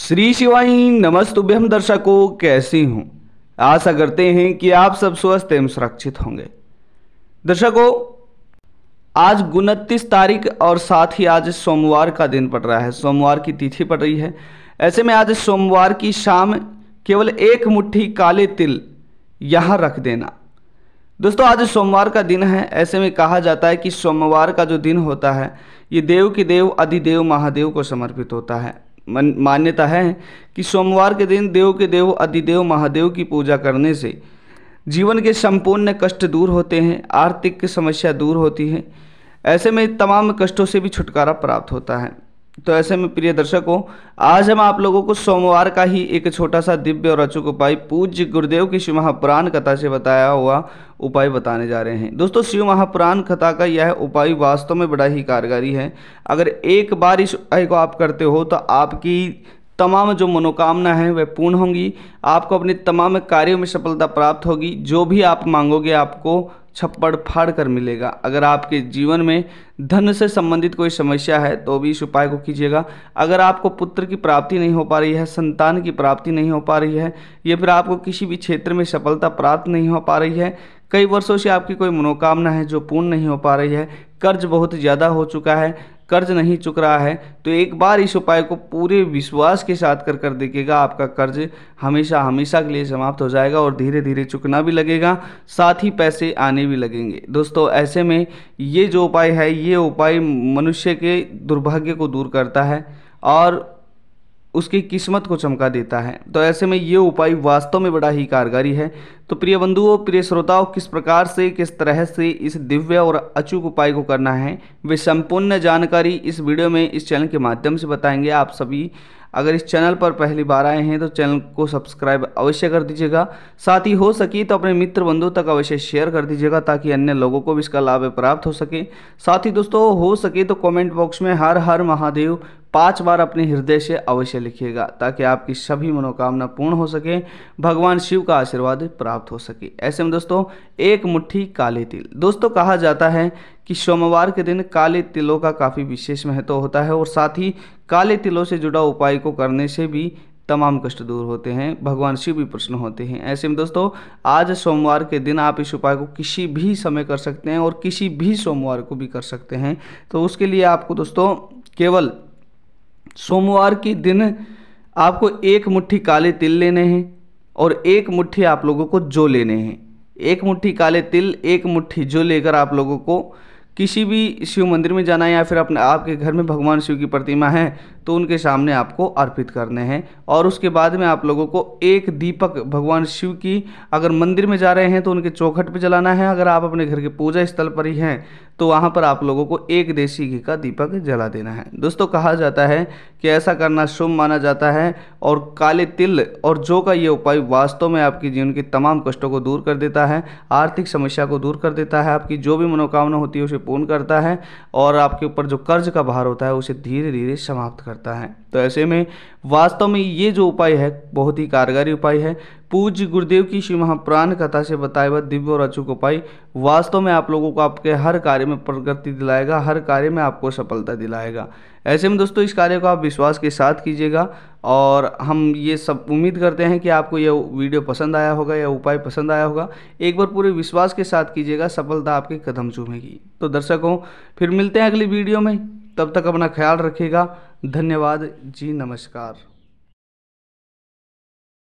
श्री शिवाई नमस्तुभ्यम दर्शकों कैसी हूँ आशा करते हैं कि आप सब स्वस्थ एवं सुरक्षित होंगे दर्शकों आज उनतीस तारीख और साथ ही आज सोमवार का दिन पड़ रहा है सोमवार की तिथि पड़ रही है ऐसे में आज सोमवार की शाम केवल एक मुट्ठी काले तिल यहाँ रख देना दोस्तों आज सोमवार का दिन है ऐसे में कहा जाता है कि सोमवार का जो दिन होता है ये देव के देव अधिदेव महादेव को समर्पित होता है मान्यता है कि सोमवार के दिन देव के देव अधिदेव महादेव की पूजा करने से जीवन के संपूर्ण कष्ट दूर होते हैं आर्थिक समस्या दूर होती है ऐसे में तमाम कष्टों से भी छुटकारा प्राप्त होता है तो ऐसे में प्रिय दर्शकों आज हम आप लोगों को सोमवार का ही एक छोटा सा दिव्य और अचूक उपाय पूज्य गुरुदेव की शिव महापुराण कथा से बताया हुआ उपाय बताने जा रहे हैं दोस्तों शिव महापुराण कथा का यह उपाय वास्तव में बड़ा ही कारगरी है अगर एक बार इस उपाय को आप करते हो तो आपकी तमाम जो मनोकामना है वह पूर्ण होंगी आपको अपने तमाम कार्यों में सफलता प्राप्त होगी जो भी आप मांगोगे आपको छप्पड़ फाड़ कर मिलेगा अगर आपके जीवन में धन से संबंधित कोई समस्या है तो भी इस उपाय को कीजिएगा अगर आपको पुत्र की प्राप्ति नहीं हो पा रही है संतान की प्राप्ति नहीं हो पा रही है या फिर आपको किसी भी क्षेत्र में सफलता प्राप्त नहीं हो पा रही है कई वर्षों से आपकी कोई मनोकामना है जो पूर्ण नहीं हो पा रही है कर्ज बहुत ज़्यादा हो चुका है कर्ज नहीं चुक रहा है तो एक बार इस उपाय को पूरे विश्वास के साथ कर कर देखिएगा आपका कर्ज हमेशा हमेशा के लिए समाप्त हो जाएगा और धीरे धीरे चुकना भी लगेगा साथ ही पैसे आने भी लगेंगे दोस्तों ऐसे में ये जो उपाय है ये उपाय मनुष्य के दुर्भाग्य को दूर करता है और उसकी किस्मत को चमका देता है तो ऐसे में ये उपाय वास्तव में बड़ा ही कारगरी है तो प्रिय बंधुओं प्रिय श्रोताओं किस प्रकार से किस तरह से इस दिव्य और अचूक उपाय को करना है वे संपूर्ण जानकारी इस वीडियो में इस चैनल के माध्यम से बताएंगे आप सभी अगर इस चैनल पर पहली बार आए हैं तो चैनल को सब्सक्राइब अवश्य कर दीजिएगा साथ ही हो सके तो अपने मित्र बंधु तक अवश्य शेयर कर दीजिएगा ताकि अन्य लोगों को भी इसका लाभ प्राप्त हो सके साथ ही दोस्तों हो सके तो कमेंट बॉक्स में हर हर महादेव पांच बार अपने हृदय से अवश्य लिखिएगा ताकि आपकी सभी मनोकामना पूर्ण हो सके भगवान शिव का आशीर्वाद प्राप्त हो सके ऐसे में दोस्तों एक मुट्ठी काले तिल दोस्तों कहा जाता है कि सोमवार के दिन काले तिलों का काफ़ी विशेष महत्व होता है और साथ ही काले तिलों से जुड़ा उपाय को करने से भी तमाम कष्ट दूर होते हैं भगवान शिव भी प्रश्न होते हैं ऐसे में दोस्तों आज सोमवार के दिन आप इस उपाय को किसी भी समय कर सकते हैं और किसी भी सोमवार को भी कर सकते हैं तो उसके लिए आपको दोस्तों केवल सोमवार के दिन आपको एक मुट्ठी काले तिल लेने हैं और एक मुट्ठी आप लोगों को जो लेने हैं एक मुट्ठी काले तिल एक मुट्ठी जो लेकर आप लोगों को किसी भी शिव मंदिर में जाना है या फिर अपने आपके घर में भगवान शिव की प्रतिमा है तो उनके सामने आपको अर्पित करने हैं और उसके बाद में आप लोगों को एक दीपक भगवान शिव की अगर मंदिर में जा रहे हैं तो उनके चौखट पर जलाना है अगर आप अपने घर के पूजा स्थल पर ही हैं तो वहाँ पर आप लोगों को एक देसी घी का दीपक जला देना है दोस्तों कहा जाता है कि ऐसा करना शुभ माना जाता है और काले तिल और जो का ये उपाय वास्तव में आपके जीवन के तमाम कष्टों को दूर कर देता है आर्थिक समस्या को दूर कर देता है आपकी जो भी मनोकामना होती है उसे पूर्ण करता है और आपके ऊपर जो कर्ज का भार होता है उसे धीरे धीरे समाप्त करता है तो ऐसे में वास्तव में ये जो उपाय है बहुत ही कारगरी उपाय है पूज्य गुरुदेव की श्री महापुराण कथा से बताए हुआ दिव्य और अचूक उपाय वास्तव में आप लोगों को आपके हर कार्य में प्रगति दिलाएगा हर कार्य में आपको सफलता दिलाएगा ऐसे में दोस्तों इस कार्य को आप विश्वास के साथ कीजिएगा और हम ये सब उम्मीद करते हैं कि आपको यह वीडियो पसंद आया होगा या उपाय पसंद आया होगा एक बार पूरे विश्वास के साथ कीजिएगा सफलता आपके कदम चूमेगी तो दर्शकों फिर मिलते हैं अगली वीडियो में तब तक अपना ख्याल रखिएगा धन्यवाद जी नमस्कार